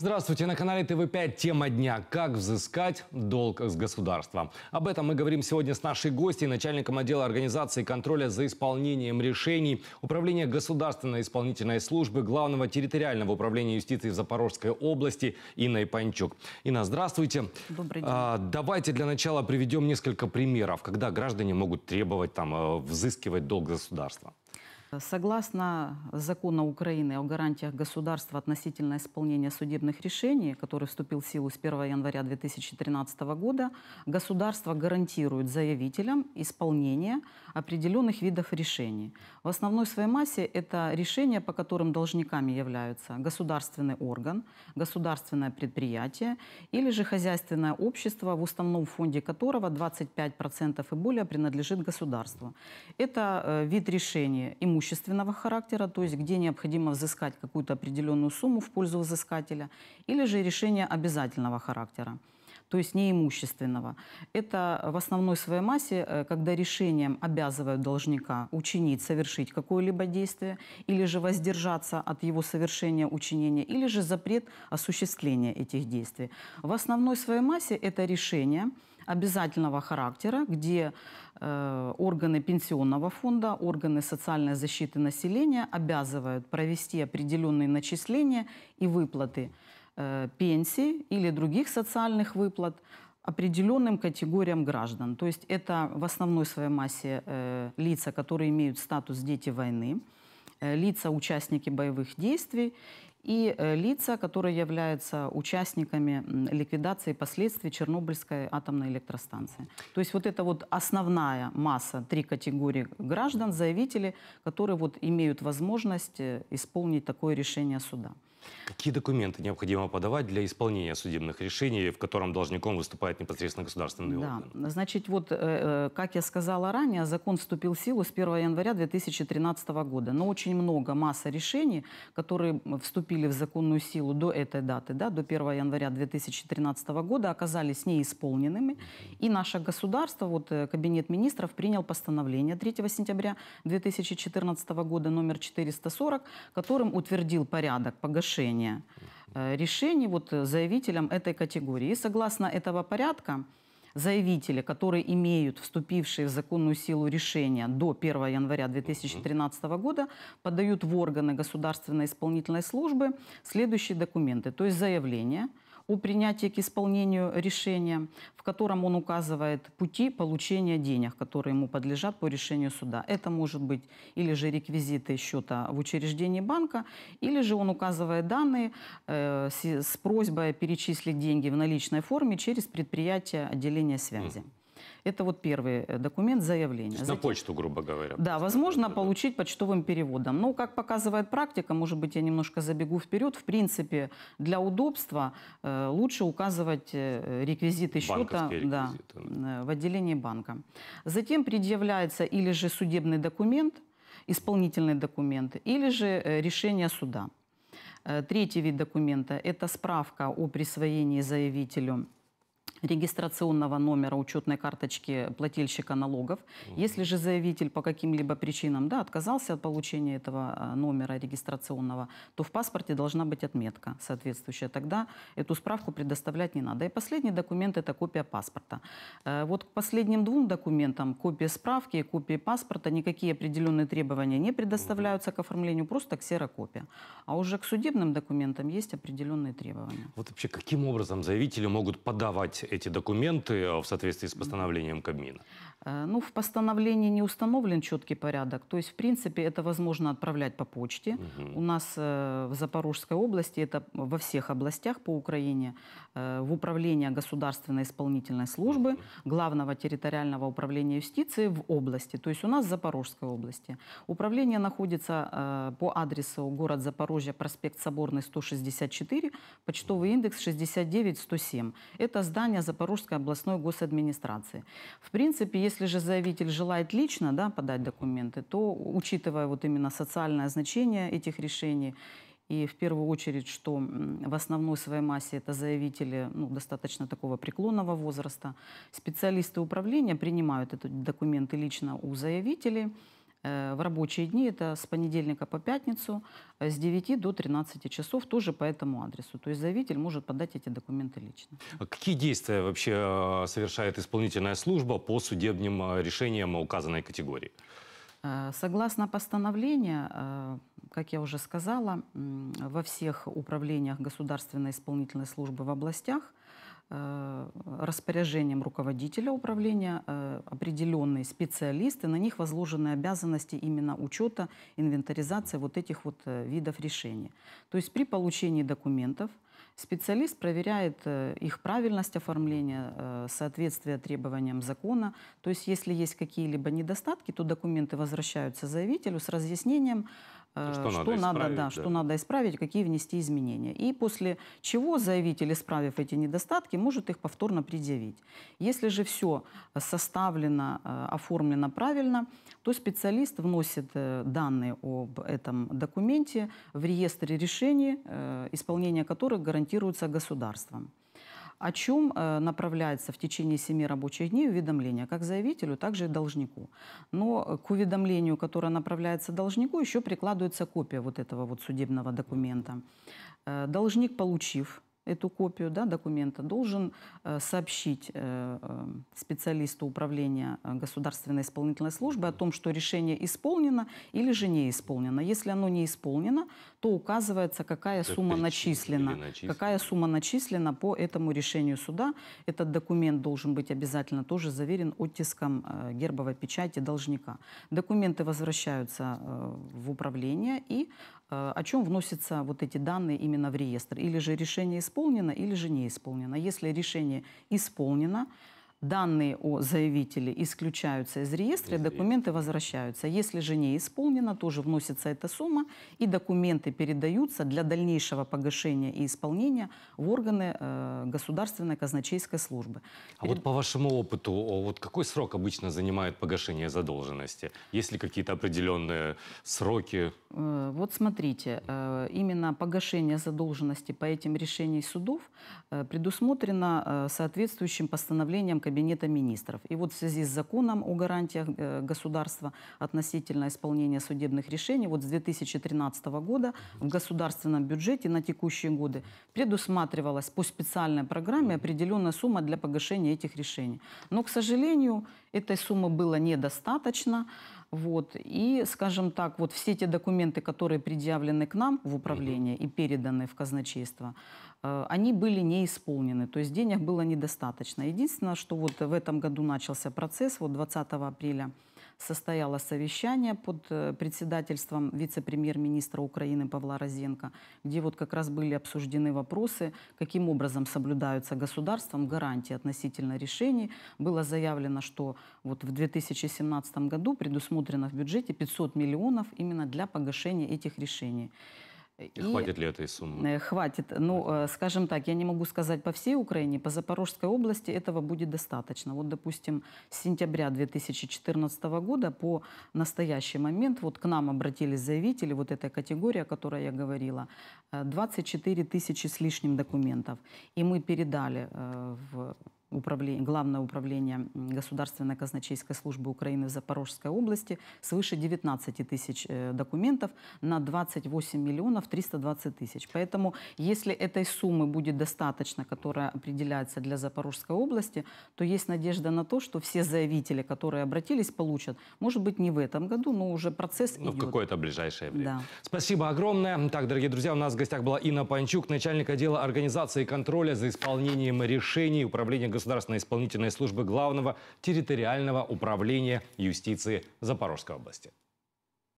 Здравствуйте, на канале ТВ5 тема дня «Как взыскать долг с государства». Об этом мы говорим сегодня с нашей гостьей, начальником отдела организации контроля за исполнением решений Управления Государственной исполнительной службы Главного территориального управления юстиции в Запорожской области Инной Панчук. Инна, здравствуйте. Добрый день. А, давайте для начала приведем несколько примеров, когда граждане могут требовать, там, э, взыскивать долг государства. Согласно закону Украины о гарантиях государства относительно исполнения судебных решений, который вступил в силу с 1 января 2013 года, государство гарантирует заявителям исполнение определенных видов решений. В основной своей массе это решения, по которым должниками являются государственный орган, государственное предприятие или же хозяйственное общество, в уставном фонде которого 25% и более принадлежит государству. Это э, вид решения имущественного характера, то есть где необходимо взыскать какую-то определенную сумму в пользу взыскателя, или же решение обязательного характера то есть неимущественного. Это в основной своей массе, э, когда решением обязывают должника учинить, совершить какое-либо действие, или же воздержаться от его совершения, учинения, или же запрет осуществления этих действий. В основной своей массе это решение обязательного характера, где э, органы пенсионного фонда, органы социальной защиты населения обязывают провести определенные начисления и выплаты Э, пенсий или других социальных выплат определенным категориям граждан. То есть это в основной своей массе э, лица, которые имеют статус дети войны, э, лица участники боевых действий и э, лица, которые являются участниками ликвидации последствий Чернобыльской атомной электростанции. То есть вот это вот основная масса, три категории граждан, заявители, которые вот имеют возможность э, исполнить такое решение суда. Какие документы необходимо подавать для исполнения судебных решений, в котором должником выступает непосредственно государственный да. орган? Значит, вот, э, э, как я сказала ранее, закон вступил в силу с 1 января 2013 года. Но очень много, масса решений, которые вступили в законную силу до этой даты, да, до 1 января 2013 года, оказались неисполненными. И наше государство, вот э, Кабинет министров принял постановление 3 сентября 2014 года номер 440, которым утвердил порядок погашения соглашение. Э, Решение вот заявителям этой категории. И согласно этого порядка, заявители, которые имеют вступившие в законную силу решения до 1 января 2013 года, подают в органы государственной исполнительной службы следующие документы, то есть заявление – о принятии к исполнению решения, в котором он указывает пути получения денег, которые ему подлежат по решению суда. Это может быть или же реквизиты счета в учреждении банка, или же он указывает данные э, с, с просьбой перечислить деньги в наличной форме через предприятие отделения связи. Mm. Это вот первый э, документ заявления. На почту, грубо говоря. Да, возможно, получить почтовым переводом. Но, как показывает практика, может быть, я немножко забегу вперед, в принципе, для удобства э, лучше указывать э, реквизиты счета реквизиты, да, да. Э, в отделении банка. Затем предъявляется или же судебный документ, исполнительный документ, или же решение суда. Третий вид документа – это справка о присвоении заявителю регистрационного номера учетной карточки плательщика налогов. Если же заявитель по каким-либо причинам да, отказался от получения этого а, номера регистрационного, то в паспорте должна быть отметка соответствующая. Тогда эту справку предоставлять не надо. И последний документ – это копия паспорта. Э, вот к последним двум документам, копии справки и копии паспорта, никакие определенные требования не предоставляются к оформлению, просто ксерокопия. А уже к судебным документам есть определенные требования. Вот вообще каким образом заявители могут подавать эти документы в соответствии с постановлением Кабмина? Э, ну, в постановлении не установлен четкий порядок. То есть, в принципе, это возможно отправлять по почте. Угу. У нас э, в Запорожской области, это во всех областях по Украине, э, в управление Государственной исполнительной службы, угу. Главного территориального управления юстиции в области. То есть у нас в Запорожской области. Управление находится по адресу город Запорожье, проспект Соборный, 164, почтовый индекс 69107. Это здание Запорожской областной госадминистрации. В принципе, если же заявитель желает лично да, подать документы, то, учитывая вот именно социальное значение этих решений, и в первую очередь, что в основной своей массе это заявители ну, достаточно такого преклонного возраста, специалисты управления принимают эти документы лично у заявителей, Э, в рабочие дни, это с понедельника по пятницу, э, с 9 до 13 часов, тоже по этому адресу. То есть заявитель может подать эти документы лично. А какие действия вообще э, совершает исполнительная служба по судебным решениям указанной категории? Согласно постановлению, как я уже сказала, во всех управлениях Государственной исполнительной службы в областях Э, распоряжением руководителя управления э, определенные специалисты, на них возложены обязанности именно учета, инвентаризации вот этих вот э, видов решений. То есть при получении документов специалист проверяет их правильность оформления, соответствие требованиям закона. То есть если есть какие-либо недостатки, то документы возвращаются заявителю с разъяснением, что, э, что надо, надо, да, да. что надо исправить, какие внести изменения. И после чего заявитель, исправив эти недостатки, может их повторно предъявить. Если же все составлено, э, оформлено правильно, то специалист вносит э, данные об этом документе в реестре решений, исполнение которых гарантируется государством о чем э, направляется в течение семи рабочих дней уведомление, как заявителю, так же и должнику. Но к уведомлению, которое направляется должнику, еще прикладывается копия вот этого вот судебного документа. Э, должник, получив эту копию да, документа должен э, сообщить э, э, специалисту управления Государственной исполнительной службы о том, что решение исполнено или же не исполнено. Если оно не исполнено, то указывается, какая как сумма начислена, начислена, какая сумма начислена по этому решению суда. Этот документ должен быть обязательно тоже заверен оттиском гербовой печати должника. Документы возвращаются в управление и Э, о чем вносятся вот эти данные именно в реестр. Или же решение исполнено, или же не исполнено. Если решение исполнено, Данные о заявителе исключаются из реестра, из документы возвращаются. Если же не исполнено, тоже вносится эта сумма, и документы передаются для дальнейшего погашения и исполнения в органы э, государственной казначейской службы. А вот по вашему опыту, вот какой срок обычно занимает погашение задолженности? Есть ли какие-то определенные сроки? Э, вот смотрите, э, именно погашение задолженности по этим решениям судов э, предусмотрено э, соответствующим постановлением Кабинета министров. И вот в связи с законом о гарантиях э, государства относительно исполнения судебных решений, вот с 2013 года в государственном бюджете на текущие годы предусматривалась по специальной программе определенная сумма для погашения этих решений. Но, к сожалению, этой суммы было недостаточно. Вот. И, скажем так, вот все те документы, которые предъявлены к нам в управление и переданы в казначейство, э, они были не исполнены, то есть денег было недостаточно. Единственное, что вот в этом году начался процесс, вот 20 апреля – состояло совещание под э, председательством вице-премьер-министра Украины Павла Розенко, где вот как раз были обсуждены вопросы, каким образом соблюдаются государством гарантии относительно решений. Было заявлено, что вот в 2017 году предусмотрено в бюджете 500 миллионов именно для погашения этих решений. И, хватит ли этой суммы? Э, хватит. Ну, э, скажем так, я не могу сказать по всей Украине, по Запорожской области этого будет достаточно. Вот, допустим, с сентября 2014 года по настоящий момент вот к нам обратились заявители, вот эта категория, о которой я говорила, 24 э, тысячи с лишним документов. И мы передали в управления, Главное управление Государственной казначейской службы Украины в Запорожской области свыше 19 тысяч э, документов на 28 миллионов 320 тысяч. Поэтому если этой суммы будет достаточно, которая определяется для Запорожской области, то есть надежда на то, что все заявители, которые обратились, получат. Может быть, не в этом году, но уже процесс ну, идет. в какое-то ближайшее время. Да. Спасибо огромное. Так, дорогие друзья, у нас в гостях была Инна Панчук, начальник отдела организации контроля за исполнением решений управления Государственной исполнительной службы Главного территориального управления юстиции Запорожской области.